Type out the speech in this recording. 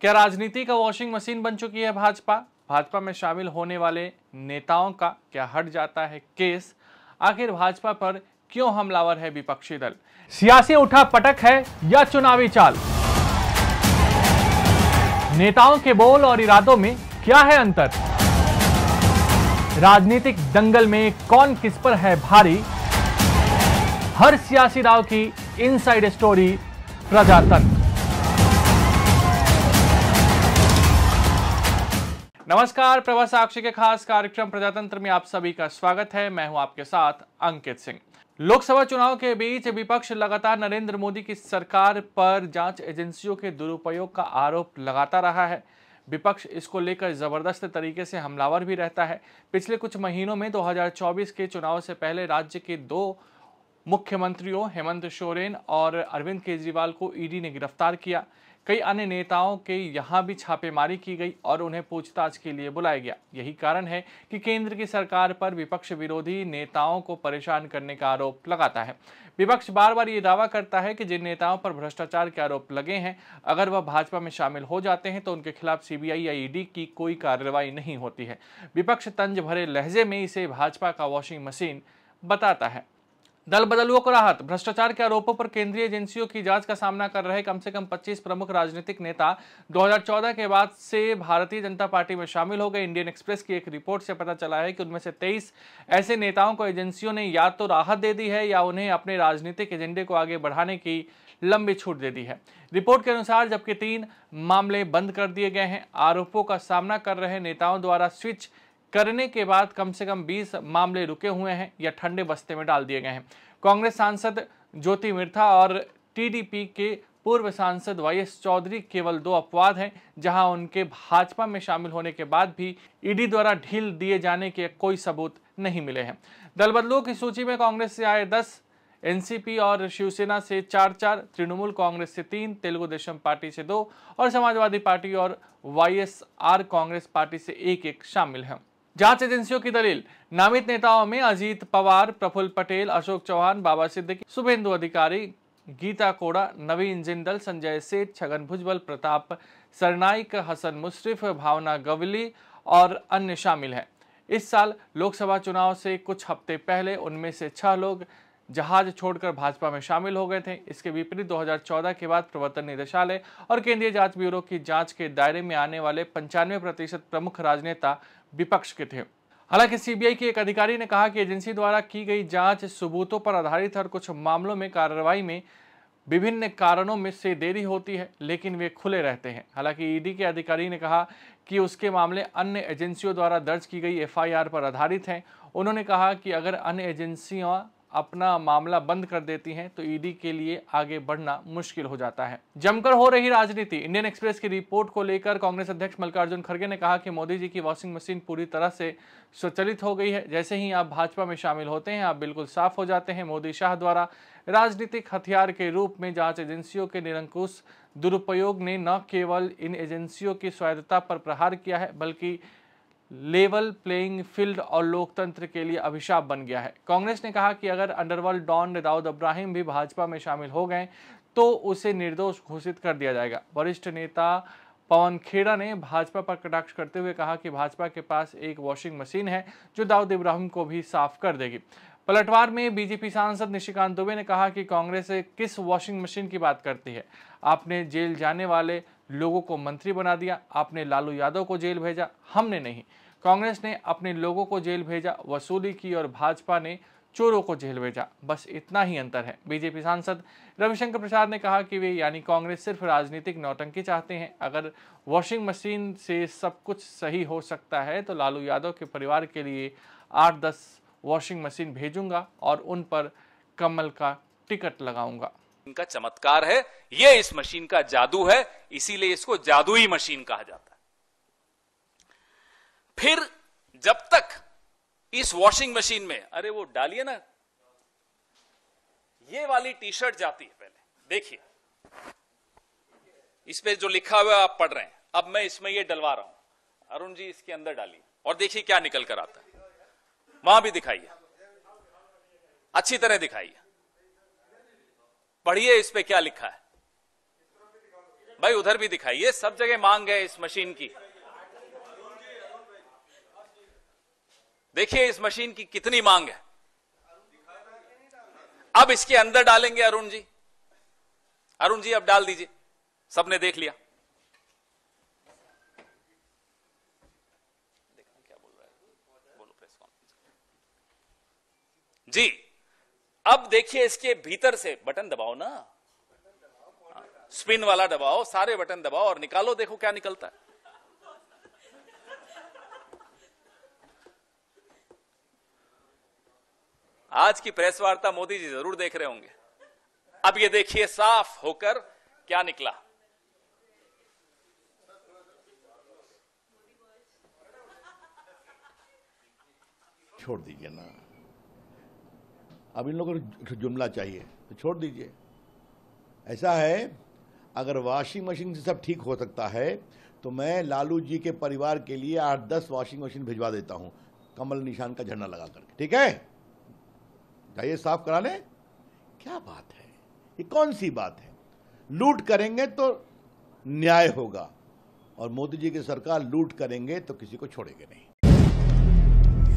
क्या राजनीति का वॉशिंग मशीन बन चुकी है भाजपा भाजपा में शामिल होने वाले नेताओं का क्या हट जाता है केस आखिर भाजपा पर क्यों हमलावर है विपक्षी दल सियासी उठा पटक है या चुनावी चाल नेताओं के बोल और इरादों में क्या है अंतर राजनीतिक दंगल में कौन किस पर है भारी हर सियासी राव की इनसाइड स्टोरी प्रजातंत्र नमस्कार प्रवास साक्षी के खास कार्यक्रम प्रजातंत्र में आप सभी का स्वागत है मैं हूं आपके साथ अंकित सिंह लोकसभा चुनाव के बीच विपक्ष लगातार नरेंद्र मोदी की सरकार पर जांच एजेंसियों के दुरुपयोग का आरोप लगाता रहा है विपक्ष इसको लेकर ज़बरदस्त तरीके से हमलावर भी रहता है पिछले कुछ महीनों में 2024 के चुनाव से पहले राज्य के दो मुख्यमंत्रियों हेमंत सोरेन और अरविंद केजरीवाल को ईडी ने गिरफ्तार किया कई अन्य नेताओं के यहाँ भी छापेमारी की गई और उन्हें पूछताछ के लिए बुलाया गया यही कारण है कि केंद्र की सरकार पर विपक्ष विरोधी नेताओं को परेशान करने का आरोप लगाता है विपक्ष बार बार ये दावा करता है कि जिन नेताओं पर भ्रष्टाचार के आरोप लगे हैं अगर वह भाजपा में शामिल हो जाते हैं तो उनके खिलाफ सीबीआई या ईडी की कोई कार्रवाई नहीं होती है विपक्ष तंज भरे लहजे में इसे भाजपा का वॉशिंग मशीन बताता है दल बदलुओं को राहत भ्रष्टाचार के आरोपों पर केंद्रीय एजेंसियों की जांच का सामना कर रहे कम से कम 25 प्रमुख राजनीतिक नेता 2014 के बाद से भारतीय जनता पार्टी में शामिल हो गए इंडियन एक्सप्रेस की एक रिपोर्ट से पता चला है कि उनमें से 23 ऐसे नेताओं को एजेंसियों ने या तो राहत दे दी है या उन्हें अपने राजनीतिक एजेंडे को आगे बढ़ाने की लंबी छूट दे दी है रिपोर्ट के अनुसार जबकि तीन मामले बंद कर दिए गए हैं आरोपों का सामना कर रहे नेताओं द्वारा स्विच करने के बाद कम से कम 20 मामले रुके हुए हैं या ठंडे बस्ते में डाल दिए गए हैं कांग्रेस सांसद ज्योति मिर्था और टीडीपी के पूर्व सांसद वाई चौधरी केवल दो अपवाद हैं जहां उनके भाजपा में शामिल होने के बाद भी ईडी द्वारा ढील दिए जाने के कोई सबूत नहीं मिले हैं दल बदलू की सूची में कांग्रेस से आए दस एनसीपी और शिवसेना से चार चार तृणमूल कांग्रेस से तीन तेलुगु देशम पार्टी से दो और समाजवादी पार्टी और वाईएसआर कांग्रेस पार्टी से एक एक शामिल हैं जांच एजेंसियों की दलील नामित नेताओं में अजीत पवार प्रफुल्ल पटेल अशोक चौहान बाबा सिद्दीकी शुभेंदु अधिकारी गीता कोड़ा नवीन जिंदल संजय सेठ छगन भुजबल प्रताप सरनाइक हसन मुशरिफ भावना गवली और अन्य शामिल हैं इस साल लोकसभा चुनाव से कुछ हफ्ते पहले उनमें से छह लोग जहाज छोड़कर भाजपा में शामिल हो गए थे इसके विपरीत 2014 के बाद प्रवर्तन निदेशालय और केंद्रीय जांच ब्यूरो की जांच के दायरे में आने वाले पंचानवे प्रतिशत प्रमुख राजनेता विपक्ष के थे हालांकि सीबीआई के एक अधिकारी ने कहा कि एजेंसी द्वारा की गई जांच सबूतों पर आधारित और कुछ मामलों में कार्रवाई में विभिन्न कारणों में से देरी होती है लेकिन वे खुले रहते हैं हालांकि ईडी के अधिकारी ने कहा कि उसके मामले अन्य एजेंसियों द्वारा दर्ज की गई एफआईआर पर आधारित हैं उन्होंने कहा कि अगर अन्य एजेंसियां अपना मामला बंद कर देती हैं तो ईडी के लिए आगे बढ़ना मुश्किल हो जाता है जमकर हो रही राजनीति इंडियन एक्सप्रेस की रिपोर्ट को लेकर कांग्रेस अध्यक्ष मल्लिकार्जुन खड़गे ने कहा कि मोदी जी की वॉशिंग मशीन पूरी तरह से स्वचलित हो गई है जैसे ही आप भाजपा में शामिल होते हैं आप बिल्कुल साफ हो जाते हैं मोदी शाह द्वारा राजनीतिक हथियार के रूप में जांच एजेंसियों के निरंकुश दुरुपयोग ने न केवल इन एजेंसियों की स्वायत्तता पर प्रहार किया है बल्कि लेवल प्लेइंग फील्ड और लोकतंत्र के लिए अभिशाप बन गया है कांग्रेस ने कहा कि अगर अंडरवर्ल्ड डॉन दाऊद अब्राहिम भी भाजपा में शामिल हो गए तो उसे निर्दोष घोषित कर दिया जाएगा वरिष्ठ नेता पवन खेड़ा ने भाजपा पर कटाक्ष करते हुए कहा कि भाजपा के पास एक वॉशिंग मशीन है जो दाऊद इब्राहिम को भी साफ कर देगी पलटवार में बीजेपी सांसद निशिकांत दुबे ने कहा कि कांग्रेस किस वॉशिंग मशीन की बात करती है आपने जेल जाने वाले लोगों को मंत्री बना दिया आपने लालू यादव को जेल भेजा हमने नहीं कांग्रेस ने अपने लोगों को जेल भेजा वसूली की और भाजपा ने चोरों को जेल भेजा बस इतना ही अंतर है बीजेपी सांसद रविशंकर प्रसाद ने कहा कि वे यानी कांग्रेस सिर्फ राजनीतिक नौटंकी चाहते हैं अगर वॉशिंग मशीन से सब कुछ सही हो सकता है तो लालू यादव के परिवार के लिए आठ दस वॉशिंग मशीन भेजूंगा और उन पर कमल का टिकट लगाऊंगा इनका चमत्कार है यह इस मशीन का जादू है इसीलिए इसको जादुई मशीन कहा जाता है फिर जब तक इस वॉशिंग मशीन में अरे वो डालिए ना ये वाली टी शर्ट जाती है पहले देखिए इस पे जो लिखा हुआ आप पढ़ रहे हैं अब मैं इसमें ये डलवा रहा हूं अरुण जी इसके अंदर डालिए और देखिए क्या निकल कर आता है वहां भी दिखाइए अच्छी तरह दिखाइए पढ़िए इस पे क्या लिखा है भाई उधर भी दिखाइए सब जगह मांग है इस मशीन की देखिए इस मशीन की कितनी मांग है अब इसके अंदर डालेंगे अरुण जी अरुण जी अब डाल दीजिए सबने देख लिया जी अब देखिए इसके भीतर से बटन दबाओ ना स्पिन वाला दबाओ सारे बटन दबाओ और निकालो देखो क्या निकलता है आज की प्रेस वार्ता मोदी जी जरूर देख रहे होंगे अब ये देखिए साफ होकर क्या निकला छोड़ दीजिए ना अब इन लोगों को जुमला चाहिए तो छोड़ दीजिए ऐसा है अगर वॉशिंग मशीन से सब ठीक हो सकता है तो मैं लालू जी के परिवार के लिए आठ दस वॉशिंग मशीन भिजवा देता हूँ कमल निशान का झंडा लगा करके ठीक है जाइए साफ करा लें क्या बात है ये कौन सी बात है लूट करेंगे तो न्याय होगा और मोदी जी की सरकार लूट करेंगे तो किसी को छोड़ेंगे नहीं